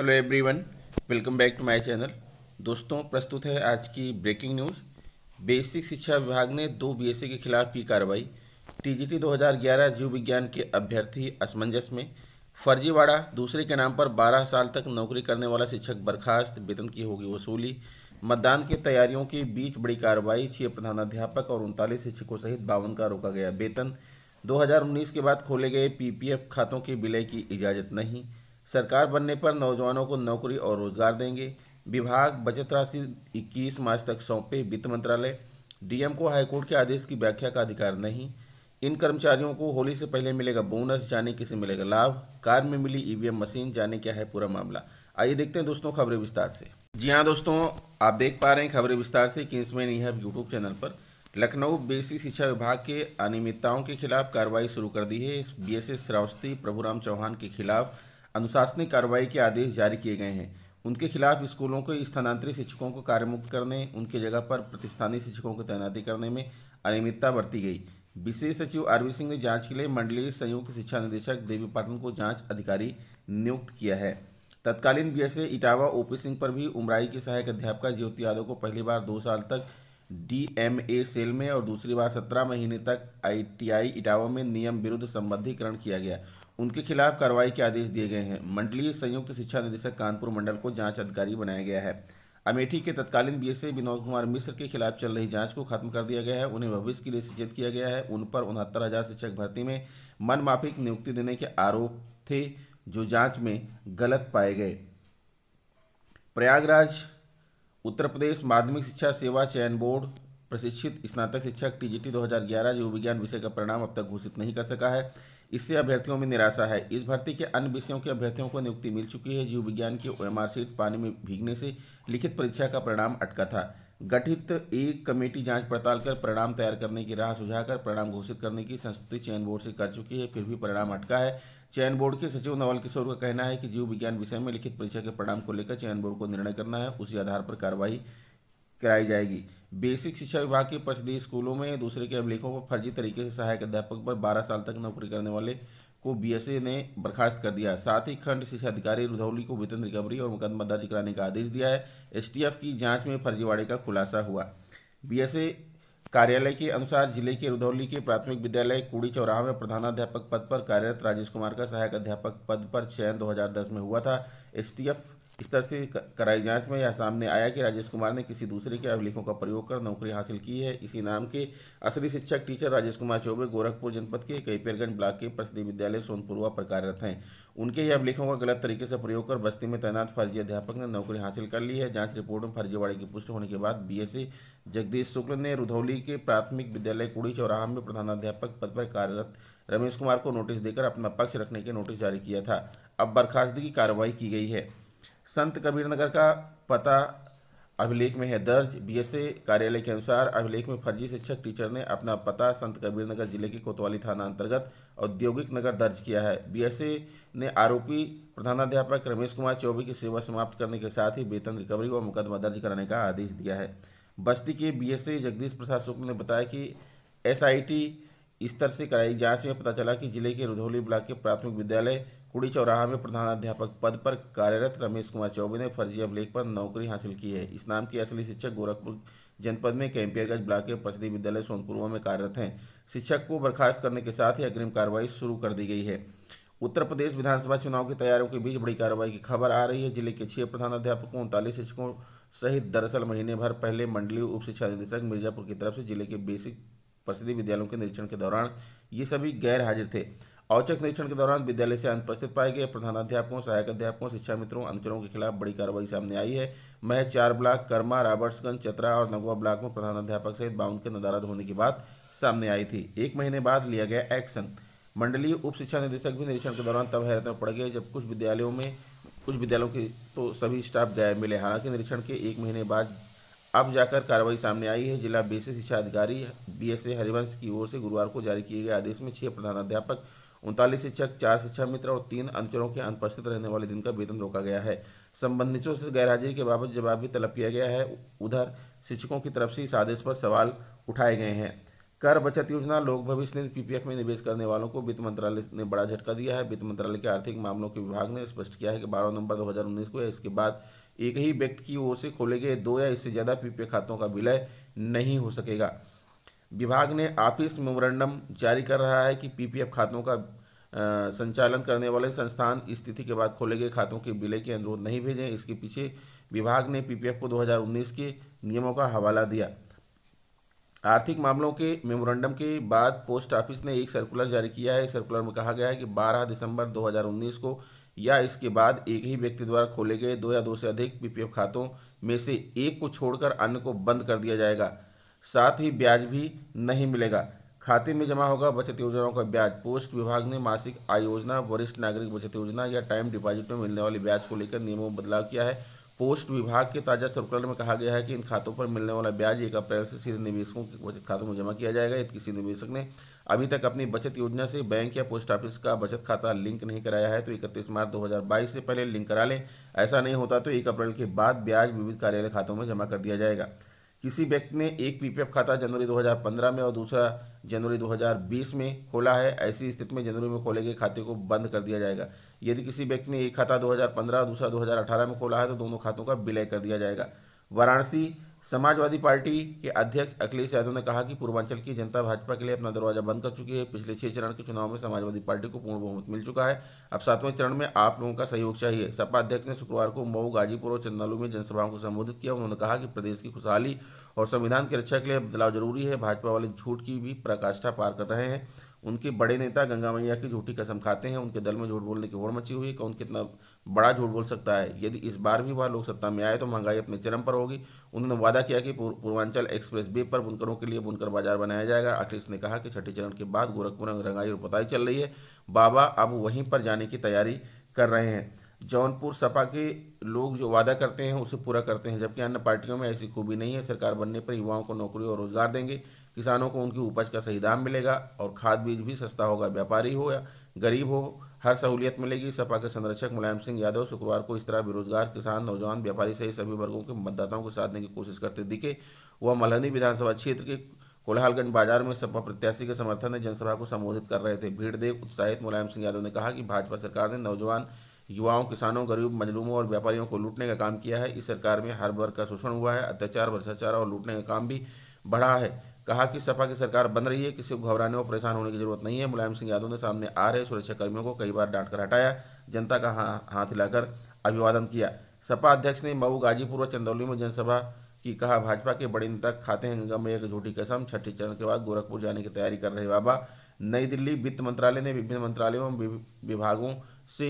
hello everyone welcome back to my channel दोस्तों प्रस्तुत है आज की ब्रेकिंग न्यूज़ बेसिक शिक्षा विभाग ने दो बीएससी e के खिलाफ की कार्रवाई टीजीटी 2011 जीव विज्ञान के अभ्यर्थी असमंजस में फर्जीवाड़ा दूसरे के नाम पर 12 साल तक नौकरी करने वाला शिक्षक बर्खास्त वेतन की होगी वसूली मतदान की तैयारियों के बीच बड़ी कार्रवाई छः प्रधानाध्यापक और उनतालीस शिक्षकों सहित बावन का रोका गया वेतन दो के बाद खोले गए पी खातों के विलय की इजाज़त नहीं सरकार बनने पर नौजवानों को नौकरी और रोजगार देंगे विभाग बचत राशि 21 मार्च तक सौंपे वित्त मंत्रालय डीएम को हाईकोर्ट के आदेश की व्याख्या का अधिकार नहीं इन कर्मचारियों को होली से पहले मिलेगा बोनस जाने किसे मिलेगा लाभ कार में मिली ईवीएम मशीन जाने क्या है पूरा मामला आइए देखते हैं दोस्तों खबरें विस्तार से जी हाँ दोस्तों आप देख पा रहे हैं खबरें विस्तार से कि इसमें यूट्यूब चैनल पर लखनऊ बेसिक शिक्षा विभाग के अनियमितताओं के खिलाफ कार्रवाई शुरू कर दी है बी श्रावस्ती प्रभुराम चौहान के खिलाफ अनुशासनिक कार्रवाई के आदेश जारी किए गए हैं उनके खिलाफ स्कूलों के स्थानांतरित शिक्षकों को कार्यमुक्त करने उनके जगह पर प्रतिस्थानीय शिक्षकों को तैनाती करने में अनियमितता बरती गई विशेष सचिव आरवी सिंह ने जांच के लिए मंडलीय संयुक्त शिक्षा निदेशक देवी पाटन को जांच अधिकारी नियुक्त किया है तत्कालीन बी इटावा ओपी सिंह पर भी उमराई की सहायक अध्यापिका ज्योति यादव को पहली बार दो साल तक डीएमए सेल में और दूसरी बार सत्रह महीने तक आईटीआई इटावा में नियम विरुद्ध संबंधीकरण किया गया उनके खिलाफ कार्रवाई के आदेश दिए गए हैं मंडलीय संयुक्त शिक्षा निदेशक कानपुर मंडल को जांच अधिकारी बनाया गया है अमेठी के तत्कालीन बीएसए विनोद कुमार मिश्र के खिलाफ चल रही जांच को खत्म कर दिया गया है उन्हें भविष्य के लिए सूचित किया गया है उन पर उनहत्तर हजार शिक्षक भर्ती में मनमाफिक नियुक्ति देने के आरोप थे जो जांच में गलत पाए गए प्रयागराज उत्तर प्रदेश माध्यमिक शिक्षा सेवा चयन बोर्ड प्रशिक्षित स्नातक शिक्षक टीजीटी 2011 जीव विज्ञान विषय का परिणाम अब तक घोषित नहीं कर सका है इससे अभ्यर्थियों में निराशा है इस भर्ती के अन्य विषयों के अभ्यर्थियों को नियुक्ति मिल चुकी है जीव विज्ञान की ओ सीट पानी में भीगने से लिखित परीक्षा का परिणाम अटका था गठित एक कमेटी जांच पड़ताल कर परिणाम तैयार करने की राह सुझाकर परिणाम घोषित करने की संस्तुति चयन बोर्ड से कर चुकी है फिर भी परिणाम अटका है चयन बोर्ड के सचिव नवल किशोर का कहना है कि जीव विज्ञान विषय में लिखित परीक्षा के परिणाम को लेकर चयन बोर्ड को निर्णय करना है उसी आधार पर कार्रवाई कराई जाएगी बेसिक शिक्षा विभाग के प्रतिनिधि स्कूलों में दूसरे के अभिलेखों पर फर्जी तरीके से सहायक अध्यापक पर बारह साल तक नौकरी करने वाले को बीएसए ने बर्खास्त कर दिया साथ ही खंड शिक्षा अधिकारी रुधौली को वेतन रिकवरी और मुकदमा दर्ज कराने का आदेश दिया है एसटीएफ की जांच में फर्जीवाड़े का खुलासा हुआ बीएसए कार्यालय के अनुसार जिले के रुधौली के प्राथमिक विद्यालय कुड़ी चौराहा में प्रधानाध्यापक पद पर कार्यरत राजेश कुमार का सहायक अध्यापक पद पर चयन 2010 में हुआ था एसटीएफ इस तरह से कराई जांच में यह सामने आया कि राजेश कुमार ने किसी दूसरे के अभिलेखों का प्रयोग कर नौकरी हासिल की है इसी नाम के असली शिक्षक टीचर राजेश कुमार चौबे गोरखपुर जनपद के कईपेरगंज ब्लॉक के प्रसिद्ध विद्यालय सोनपुरवा पर कार्यरत हैं उनके ही अभिलेखों का गलत तरीके से प्रयोग कर बस्ती में तैनात फर्जी अध्यापक ने नौकरी हासिल कर ली है जाँच रिपोर्ट में फर्जीवाड़े की पुष्टि होने के बाद बी जगदीश शुक्ल ने रुधौली के प्राथमिक विद्यालय कुड़ी चौराहा में प्रधानाध्यापक पद पर कार्यरत रमेश कुमार को नोटिस देकर अपना पक्ष रखने के नोटिस जारी किया था अब बर्खास्तगी की कार्रवाई की गई है संत कबीरनगर का पता अभिलेख में है दर्ज बीएसए कार्यालय के अनुसार अभिलेख में फर्जी शिक्षक टीचर ने अपना पता संत कबीरनगर जिले के कोतवाली थाना अंतर्गत औद्योगिक नगर दर्ज किया है बीएसए ने आरोपी प्रधानाध्यापक रमेश कुमार चौबे की सेवा समाप्त करने के साथ ही वेतन रिकवरी व मुकदमा दर्ज कराने का आदेश दिया है बस्ती के बी जगदीश प्रसाद शुक्ल ने बताया कि एस स्तर से कराई जांच में पता चला कि जिले के रुधौली ब्लॉक के प्राथमिक विद्यालय कुड़ी चौराहा में प्रधानाध्यापक पद पर कार्यरत रमेश कुमार चौबे ने फर्जी अभिलेख पर नौकरी हासिल की है इस नाम के असली शिक्षक गोरखपुर जनपद में कैंपियरगंज ब्लॉक के प्रसिद्धि विद्यालय सोनपुरवा में कार्यरत हैं शिक्षक को बर्खास्त करने के साथ ही अग्रिम कार्रवाई शुरू कर दी गई है उत्तर प्रदेश विधानसभा चुनाव की तैयारियों के बीच बड़ी कार्रवाई की खबर आ रही है जिले के छह प्रधानाध्यापकों उनतालीस शिक्षकों सहित दरअसल महीने भर पहले मंडलीय उप शिक्षा निदेशक मिर्जापुर की तरफ से जिले के बेसिक प्रसिद्धि विद्यालयों के निरीक्षण के दौरान ये सभी गैर हाजिर थे औचक निरीक्षण के दौरान विद्यालय से अनुपस्थित पाए गए प्रधानाध्यापकों सहायक अध्यापकों शिक्षा मित्रों अनुचरों के खिलाफ बड़ी कार्रवाई सामने आई है मैं चार ब्लॉक कर्मा रॉबर्ट्सगंज चतरा और नगुआ ब्लॉक में प्रधानाध्यापक सहित बाउंड के नदारद होने की बात सामने आई थी एक महीने बाद लिया गया एक्शन मंडलीय उप शिक्षा निदेशक भी निरीक्षण के दौरान तब हैरत में पड़ गए जब कुछ विद्यालयों में कुछ विद्यालयों के तो सभी स्टाफ गायब मिले हालांकि निरीक्षण के एक महीने बाद अब जाकर कार्रवाई सामने आई है जिला बेसिक शिक्षा अधिकारी बी एस हरिवंश की ओर से गुरुवार को जारी किए गए आदेश में छह प्रधानाध्यापक उनतालीस शिक्षक चार शिक्षा मित्र और तीन अंचलों के अनुपस्थित रहने वाले दिन का वेतन रोका गया है संबंधितों से गैरहाजिरी के बाबत जवाब भी तलब किया गया है उधर शिक्षकों की तरफ से इस आदेश पर सवाल उठाए गए हैं कर बचत योजना लोक भविष्य निधि पीपीएफ में निवेश करने वालों को वित्त मंत्रालय ने बड़ा झटका दिया है वित्त मंत्रालय के आर्थिक मामलों के विभाग ने स्पष्ट किया है कि 12 नवंबर 2019 को इसके बाद एक ही व्यक्ति की ओर से खोले गए दो या इससे ज़्यादा पीपीएफ खातों का विलय नहीं हो सकेगा विभाग ने ऑफिस मेमोरेंडम जारी कर रहा है कि पीपीएफ खातों का संचालन करने वाले संस्थान स्थिति के बाद खोले गए खातों के विलय के अनुरोध नहीं भेजें इसके पीछे विभाग ने पीपीएफ को 2019 के नियमों का हवाला दिया आर्थिक मामलों के मेमोरेंडम के बाद पोस्ट ऑफिस ने एक सर्कुलर जारी किया है सर्कुलर में कहा गया है कि 12 दिसंबर 2019 को या इसके बाद एक ही व्यक्ति द्वारा खोले गए दो या दो से अधिक पीपीएफ खातों में से एक को छोड़कर अन्य को बंद कर दिया जाएगा साथ ही ब्याज भी नहीं मिलेगा खाते में जमा होगा बचत योजनाओं का ब्याज पोस्ट विभाग ने मासिक आय योजना वरिष्ठ नागरिक बचत योजना या टाइम डिपॉजिट में मिलने वाले ब्याज को लेकर नियमों में बदलाव किया है पोस्ट विभाग के ताज़ा सर्कुलर में कहा गया है कि इन खातों पर मिलने वाला ब्याज एक अप्रैल से सीधे निवेशकों के बचत खातों में जमा किया जाएगा यदि किसी निवेशक ने अभी तक अपनी बचत योजना से बैंक या पोस्ट ऑफिस का बचत खाता लिंक नहीं कराया है तो इकतीस मार्च 2022 से पहले लिंक करा लें ऐसा नहीं होता तो एक अप्रैल के बाद ब्याज विविध कार्यालय खातों में जमा कर दिया जाएगा किसी व्यक्ति ने एक पीपीएफ खाता जनवरी 2015 में और दूसरा जनवरी 2020 में खोला है ऐसी स्थिति में जनवरी में खोले गए खाते को बंद कर दिया जाएगा यदि किसी व्यक्ति ने एक खाता 2015 और दूसरा 2018 में खोला है तो दोनों खातों का विलय कर दिया जाएगा वाराणसी समाजवादी पार्टी के अध्यक्ष अखिलेश यादव ने कहा कि पूर्वांचल की जनता भाजपा के लिए अपना दरवाजा बंद कर चुकी है पिछले छह चरण के चुनाव में समाजवादी पार्टी को पूर्ण बहुमत मिल चुका है अब सातवें चरण में आप लोगों का सहयोग चाहिए सपा अध्यक्ष ने शुक्रवार को मऊ गाजीपुर और चंदालू में जनसभाओं को संबोधित किया उन्होंने कहा कि प्रदेश की खुशहाली और संविधान की रक्षा के लिए बदलाव जरूरी है भाजपा वाले झूठ की भी प्रकाष्ठा पार कर रहे हैं उनके बड़े नेता गंगा मैया की झूठी कसम खाते हैं उनके दल में झूठ बोलने की होड़ मची हुई है कौन कितना बड़ा झूठ बोल सकता है यदि इस बार भी वह लोग सत्ता में आए तो महंगाई अपने चरम पर होगी उन्होंने वादा किया कि पूर्वांचल एक्सप्रेस वे पर बुनकरों के लिए बुनकर बाजार बनाया जाएगा अखिलेश ने कहा कि छठे चरण के बाद गोरखपुर में रंगाई और पताई चल रही है बाबा अब वहीं पर जाने की तैयारी कर रहे हैं जौनपुर सपा के लोग जो वादा करते हैं उसे पूरा करते हैं जबकि अन्य पार्टियों में ऐसी खूबी नहीं है सरकार बनने पर युवाओं को नौकरी और रोजगार देंगे किसानों को उनकी उपज का सही दाम मिलेगा और खाद बीज भी सस्ता होगा व्यापारी हो या गरीब हो हर सहूलियत मिलेगी सपा के संरक्षक मुलायम सिंह यादव शुक्रवार को इस तरह बेरोजगार किसान नौजवान व्यापारी सहित सभी वर्गों के मतदाताओं को साधने की कोशिश करते दिखे वह मल्हनी विधानसभा क्षेत्र के कोलहालगंज बाजार में सपा प्रत्याशी के समर्थन में जनसभा को संबोधित कर रहे थे भीड़ देख उत्साहित मुलायम सिंह यादव ने कहा कि भाजपा सरकार ने नौजवान युवाओं किसानों गरीब मजलूमों और व्यापारियों को लूटने का काम किया है इस सरकार में हर वर्ग का शोषण हुआ है अत्याचार भ्रष्टाचार और लूटने का काम भी बढ़ा है कहा कि सपा की सरकार बन रही है किसी को घबराने और परेशान होने की जरूरत नहीं है मुलायम सिंह यादव ने सामने आ रहे सुरक्षाकर्मियों को कई बार डांटकर हटाया जनता का हाथ हिलाकर अभिवादन किया सपा अध्यक्ष ने मऊ गाजीपुर और चंदौली में जनसभा की कहा भाजपा के बड़े नेता खाते हैं गंगा में एक झूठी कसम छठी चरण के बाद गोरखपुर जाने की तैयारी कर रहे बाबा नई दिल्ली वित्त मंत्रालय ने विभिन्न मंत्रालयों एवं विभागों से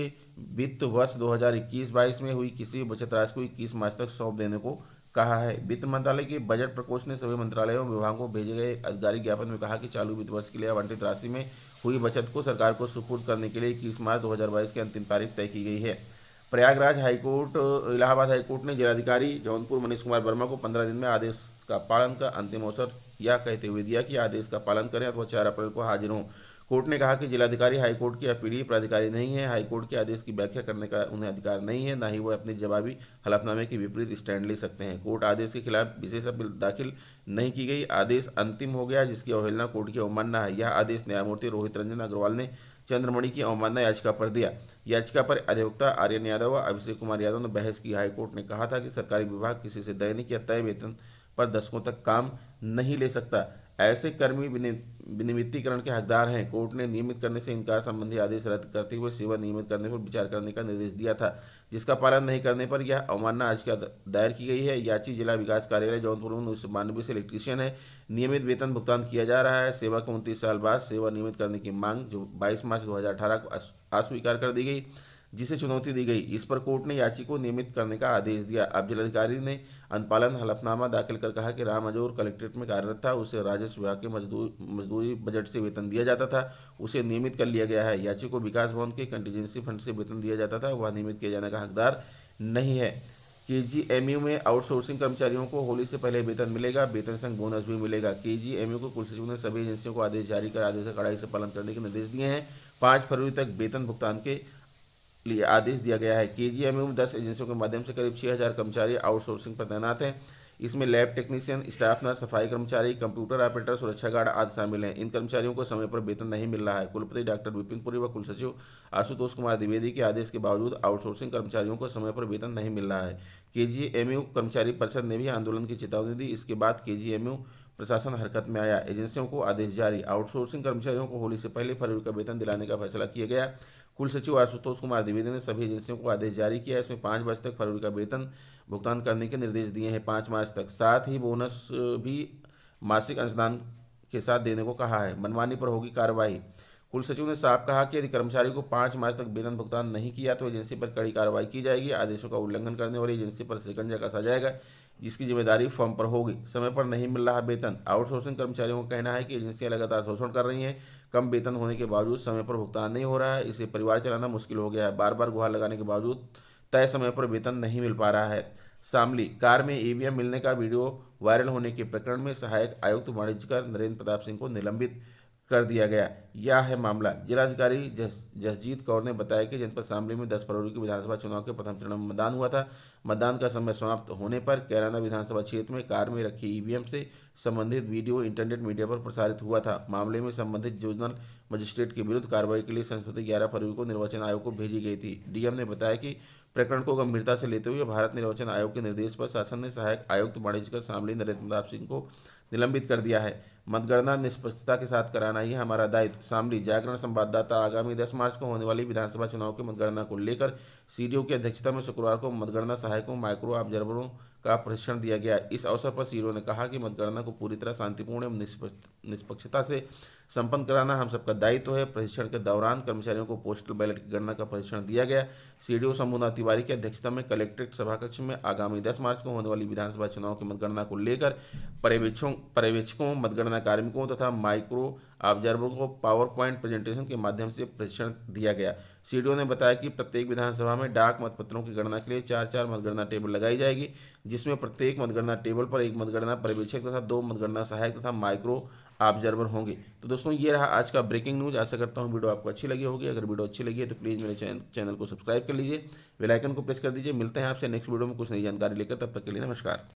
वित्त वर्ष 2021-22 में हुई किसी बचत राशि को इक्कीस मार्च तक सौंप देने को कहा है वित्त मंत्रालय के बजट प्रकोष्ठ ने सभी मंत्रालयों और विभागों को भेजे गए अधिकारी ज्ञापन में कहा कि चालू वित्त वर्ष के लिए आवंटित राशि में हुई बचत को सरकार को सुपुर्द करने के लिए इक्कीस मार्च दो की अंतिम तारीख तय की गई है प्रयागराज हाईकोर्ट इलाहाबाद हाईकोर्ट ने जिलाधिकारी जौनपुर मनीष कुमार वर्मा को पंद्रह दिन में आदेश का पालन का अंतिम अवसर यह कहते हुए दिया कि आदेश का पालन करें अथवा चार अप्रैल को हाजिर हों कोर्ट ने कहा कि जिलाधिकारी हाईकोर्ट के अपीलीय प्राधिकारी नहीं है हाईकोर्ट के आदेश की व्याख्या करने का उन्हें अधिकार नहीं है ना ही वह अपने जवाबी हलफनामे के विपरीत स्टैंड ले सकते हैं कोर्ट आदेश के खिलाफ विशेष अपील दाखिल नहीं की गई आदेश अंतिम हो गया जिसकी अवहेलना कोर्ट की अवमानना है यह आदेश न्यायमूर्ति रोहित रंजन अग्रवाल ने चंद्रमणि की अवमानना याचिका पर दिया याचिका पर अधिवक्ता आर्यन यादव व अभिषेक कुमार यादव ने बहस की हाईकोर्ट ने कहा था कि सरकारी विभाग किसी से दैनिक या तय वेतन पर दशकों तक काम नहीं ले सकता ऐसे कर्मी विनिमितीकरण के हकदार हैं कोर्ट ने नियमित करने से इनकार संबंधी आदेश रद्द करते हुए सेवा नियमित करने पर विचार करने का निर्देश दिया था जिसका पालन नहीं करने पर यह अवमानना आज का दायर की गई है याची जिला विकास कार्यालय जौनपुर में उन्नीस बानवे से इलेक्ट्रीशियन है नियमित वेतन भुगतान किया जा रहा है सेवा को उनतीस साल बाद सेवा नियमित करने की मांग जो बाईस मार्च दो को अस्वीकार कर दी गई जिसे चुनौती दी गई इस पर कोर्ट ने याची को नियमित करने का आदेश दिया अब जिलाधिकारी ने अनुपालन हलफनामा दाखिल कर कहा कि राम अजोर कलेक्ट्रेट में कार्यरत था उसे राजस्व विभाग के मजदूर मजदूरी बजट से वेतन दिया जाता था उसे नियमित कर लिया गया है याची को विकास भवन के कंटीजेंसी फंड से वेतन दिया जाता था वह नियमित किया जाने का हकदार नहीं है के जी एम यू में आउटसोर्सिंग कर्मचारियों को होली से पहले वेतन मिलेगा वेतन संघ बोनस भी मिलेगा के जी एम यू को ने सभी एजेंसियों को आदेश जारी कर आदेश का कड़ाई से पालन करने के निर्देश दिए हैं पाँच फरवरी तक वेतन भुगतान के लिए आदेश दिया गया है के जी एम एम दस एजेंसियों के माध्यम से करीब छः हज़ार कर्मचारी आउटसोर्सिंग पर तैनात हैं इसमें लैब टेक्नीशियन स्टाफ नर्स सफाई कर्मचारी कंप्यूटर ऑपरेटर सुरक्षा गार्ड आदि शामिल हैं इन कर्मचारियों को समय पर वेतन नहीं मिल रहा है कुलपति डॉक्टर विपिन पुरी व कुल सचिव आशुतोष कुमार द्विवेदी के आदेश के बावजूद आउटसोर्सिंग कर्मचारियों को समय पर वेतन नहीं मिल रहा है के कर्मचारी परिषद ने भी आंदोलन की चेतावनी दी इसके बाद के प्रशासन हरकत में आया एजेंसियों को आदेश जारी आउटसोर्सिंग कर्मचारियों को होली से पहले फरवरी का वेतन दिलाने का फैसला किया गया कुल सचिव आशुतोष कुमार द्विवेदी ने सभी एजेंसियों को आदेश जारी किया इसमें पाँच मार्च तक फरवरी का वेतन भुगतान करने के निर्देश दिए हैं पाँच मार्च तक साथ ही बोनस भी मासिक अंशदान के साथ देने को कहा है मनमानी पर होगी कार्रवाई कुल सचिव ने साफ कहा कि यदि कर्मचारी को पाँच मार्च तक वेतन भुगतान नहीं किया तो एजेंसी पर कड़ी कार्रवाई की जाएगी आदेशों का उल्लंघन करने वाली एजेंसी पर शिकंजा कसा जाएगा जिसकी जिम्मेदारी फर्म पर होगी समय पर नहीं मिल रहा वेतन आउटसोर्सिंग कर्मचारियों का कहना है कि एजेंसियां लगातार शोषण कर रही हैं कम वेतन होने के बावजूद समय पर भुगतान नहीं हो रहा है इसे परिवार चलाना मुश्किल हो गया है बार बार गुहार लगाने के बावजूद तय समय पर वेतन नहीं मिल पा रहा है शामली कार में ईवीएम मिलने का वीडियो वायरल होने के प्रकरण में सहायक आयुक्त वाणिज्यकर नरेंद्र प्रताप सिंह को निलंबित कर दिया गया यह है मामला जिलाधिकारी जसजीत कौर ने बताया कि जनपद शामली में 10 फरवरी के विधानसभा चुनाव के प्रथम चरण में मतदान हुआ था मतदान का समय समाप्त होने पर कैराना विधानसभा क्षेत्र में कार में रखी ईवीएम से संबंधित वीडियो इंटरनेट मीडिया पर प्रसारित हुआ था मामले में संबंधित जोजनल मजिस्ट्रेट के विरुद्ध कार्रवाई के लिए संस्कृति ग्यारह फरवरी को निर्वाचन आयोग को भेजी गई थी डीएम ने बताया कि प्रकरण को गंभीरता से लेते हुए भारत निर्वाचन आयोग के निर्देश पर शासन ने सहायक आयुक्त वाणिज्यकर शामली नरेंद्र प्रताप सिंह को निलंबित कर दिया है मतगणना निष्पक्षता के साथ कराना ही हमारा दायित्व शामली जागरण संवाददाता आगामी 10 मार्च को होने वाली विधानसभा चुनाव के मतगणना को लेकर सीडीओ की अध्यक्षता में शुक्रवार को मतगणना सहायकों माइक्रो ऑब्जर्वरों का प्रशिक्षण दिया गया इस अवसर पर सीरो ने कहा कि मतगणना को पूरी तरह शांतिपूर्ण एवं निष्पक्षता से संपन्न कराना हम सबका दायित्व तो है प्रशिक्षण के दौरान कर्मचारियों को पोस्टल बैलेट की गणना का प्रशिक्षण दिया गया C D O Shambhunath Tiwari की अध्यक्षता में कलेक्ट्रेट सभाकक्ष में आगामी दस मार्च को होने वाली विधानसभा चुनाव की मतगणना को लेकर पर्यवेक्षकों पर्यवेक्षकों मतगणना कार्मिकों तथा माइक्रो ऑब्जर्वरों को पावर पॉइंट प्रेजेंटेशन के माध्यम से प्रशिक्षण दिया गया सी ने बताया कि प्रत्येक विधानसभा में डाक मतपत्रों की गणना के लिए चार चार मतगणना टेबल लगाई जाएगी जिसमें प्रत्येक मतगणना टेबल पर एक मतगणना पर्यवेक्षक तथा दो मतगणना सहायक तथा माइक्रो ऑब्जर्वर होंगे तो दोस्तों ये रहा आज का ब्रेकिंग न्यूज आशा करता हूँ वीडियो आपको अच्छी लगी होगी अगर वीडियो अच्छी लगी है तो प्लीज़ मेरे चैनल को सब्सक्राइब कर लीजिए बेलाइकन को प्रेस कर दीजिए मिलते हैं आपसे नेक्स्ट वीडियो में कुछ नई जानकारी लेकर तब तक के लिए नमस्कार